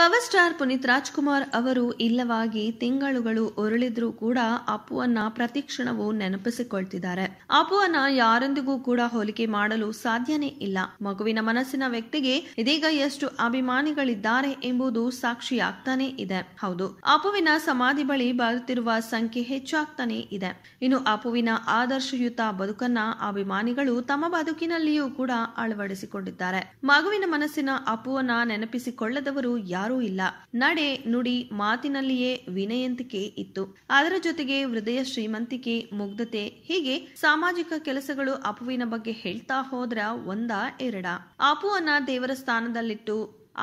power star Puneeth Rajkumar ಅವರು ಇಲ್ಲವಾಗಿ ತಿಂಗಳುಗಳು ಉರುಳಿದ್ರೂ ಕೂಡ ಅಪ್ಪುವನ್ನ ಪ್ರತಿಕ್ಷಣವೂ ನೆನಪಿಸಿಕೊಳ್ತಿದ್ದಾರೆ ಅಪ್ಪುವನ್ನ ಯಾರೊಂದಿಗೂ ಕೂಡ ಹೋಲಿಕೆ ಮಾಡಲು ಸಾಧ್ಯನೇ ಇಲ್ಲ ಮಗುವಿನ ಮನಸ್ಸಿನ ವ್ಯಕ್ತಿಗೆ ಇದೀಗ ಎಷ್ಟು ಅಭಿಮಾನಿಗಳಿದ್ದಾರೆ ಎಂಬುದು ಸಾಕ್ಷಿಯಾಗ್ತಾನೆ ಇದೆ ಹೌದು ಅಪ್ಪುವಿನ ಸಮಾಧಿ ಬಳಿ ಬರುತ್ತಿರುವ ಸಂಖ್ಯೆ ಹೆಚ್ಚಾಗ್ತಾನೆ ಇದೆ ಇನ್ನು ಅಪ್ಪುವಿನ ಆದರ್ಶಯುತ ಬದುಕನ್ನ ಅಭಿಮಾನಿಗಳು ತಮ್ಮ ಬದುಕಿನಲ್ಲಿಯೂ ಕೂಡ ಅಳವಡಿಸಿಕೊಂಡಿದ್ದಾರೆ ಮಗುವಿನ ಮನಸ್ಸಿನ ಅಪ್ಪುವನ್ನ ನೆನಪಿಸಿಕೊಳ್ಳದವರು ಯಾರು ಯಾರೂ ಇಲ್ಲ ನಡೆ ನುಡಿ ಮಾತಿನಲ್ಲಿಯೇ ವಿನಯಂತಿಕೆ ಇತ್ತು ಅದರ ಜೊತೆಗೆ ಹೃದಯ ಶ್ರೀಮಂತಿಕೆ ಮುಗ್ಧತೆ ಹೀಗೆ ಸಾಮಾಜಿಕ ಕೆಲಸಗಳು ಅಪುವಿನ ಬಗ್ಗೆ ಹೇಳ್ತಾ ಹೋದ್ರ ಒಂದ ಎರಡ ಅಪುವನ್ನ ದೇವರ ಸ್ಥಾನದಲ್ಲಿಟ್ಟು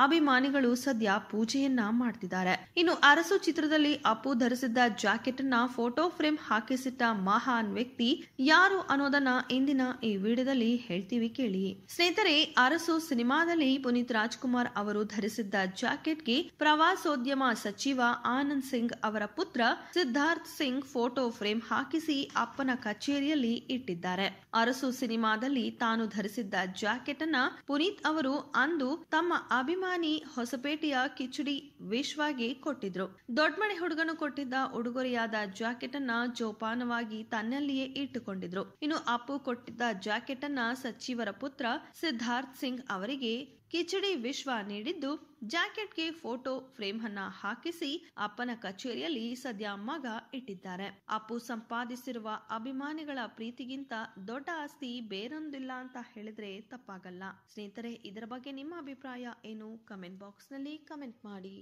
ಅಭಿಮಾನಿಗಳು ಸದ್ಯ ಪೂಜೆಯನ್ನ ಮಾಡ್ತಿದ್ದಾರೆ ಇನ್ನು ಅರಸು ಚಿತ್ರದಲ್ಲಿ ಅಪ್ಪು ಧರಿಸಿದ್ದ ಜಾಕೆಟ್ ನ ಫೋಟೋ ಫ್ರೇಮ್ ಹಾಕಿಸಿಟ್ಟ ಮಹಾನ್ ವ್ಯಕ್ತಿ ಯಾರು ಅನ್ನೋದನ್ನ ಇಂದಿನ ಈ ವಿಡಿಯೋದಲ್ಲಿ ಹೇಳ್ತೀವಿ ಕೇಳಿ ಸ್ನೇಹಿತರೆ ಅರಸು ಸಿನಿಮಾದಲ್ಲಿ ಪುನೀತ್ ರಾಜ್ಕುಮಾರ್ ಅವರು ಧರಿಸಿದ್ದ ಜಾಕೆಟ್ಗೆ ಪ್ರವಾಸೋದ್ಯಮ ಸಚಿವ ಆನಂದ್ ಸಿಂಗ್ ಅವರ ಪುತ್ರ ಸಿದ್ಧಾರ್ಥ್ ಸಿಂಗ್ ಫೋಟೋ ಫ್ರೇಮ್ ಹಾಕಿಸಿ ಅಪ್ಪನ ಕಚೇರಿಯಲ್ಲಿ ಇಟ್ಟಿದ್ದಾರೆ ಅರಸು ಸಿನಿಮಾದಲ್ಲಿ ತಾನು ಧರಿಸಿದ್ದ ಜಾಕೆಟ್ ಅನ್ನ ಪುನೀತ್ ಅವರು ಅಂದು ತಮ್ಮ ಅಭಿಮಾನಿ ಹೊಸಪೇಟೆಯ ಕಿಚುಡಿ ವಿಶ್ವಾಗಿ ಕೊಟ್ಟಿದ್ರು ದೊಡ್ಡಮನೆ ಹುಡುಗನು ಕೊಟ್ಟಿದ್ದ ಉಡುಗೊರೆಯಾದ ಜಾಕೆಟ್ ಅನ್ನ ಜೋಪಾನವಾಗಿ ತನ್ನಲ್ಲಿಯೇ ಇಟ್ಟುಕೊಂಡಿದ್ರು ಇನ್ನು ಅಪ್ಪು ಕೊಟ್ಟಿದ್ದ ಜಾಕೆಟ್ ಅನ್ನ ಸಚಿವರ ಪುತ್ರ ಸಿದ್ಧಾರ್ಥ್ ಸಿಂಗ್ ಅವರಿಗೆ ಕಿಚಡಿ ವಿಶ್ವ ನೀಡಿದ್ದು ಜಾಕೆಟ್ಗೆ ಫೋಟೋ ಫ್ರೇಮ್ ಅನ್ನ ಹಾಕಿಸಿ ಅಪ್ಪನ ಕಚೇರಿಯಲ್ಲಿ ಸದ್ಯ ಮಗ ಇಟ್ಟಿದ್ದಾರೆ ಅಪ್ಪು ಸಂಪಾದಿಸಿರುವ ಅಭಿಮಾನಿಗಳ ಪ್ರೀತಿಗಿಂತ ದೊಡ್ಡ ಆಸ್ತಿ ಬೇರೊಂದಿಲ್ಲ ಅಂತ ಹೇಳಿದ್ರೆ ತಪ್ಪಾಗಲ್ಲ ಸ್ನೇಹಿತರೆ ಇದರ ಬಗ್ಗೆ ನಿಮ್ಮ ಅಭಿಪ್ರಾಯ ಏನು ಕಮೆಂಟ್ ಬಾಕ್ಸ್ನಲ್ಲಿ ಕಮೆಂಟ್ ಮಾಡಿ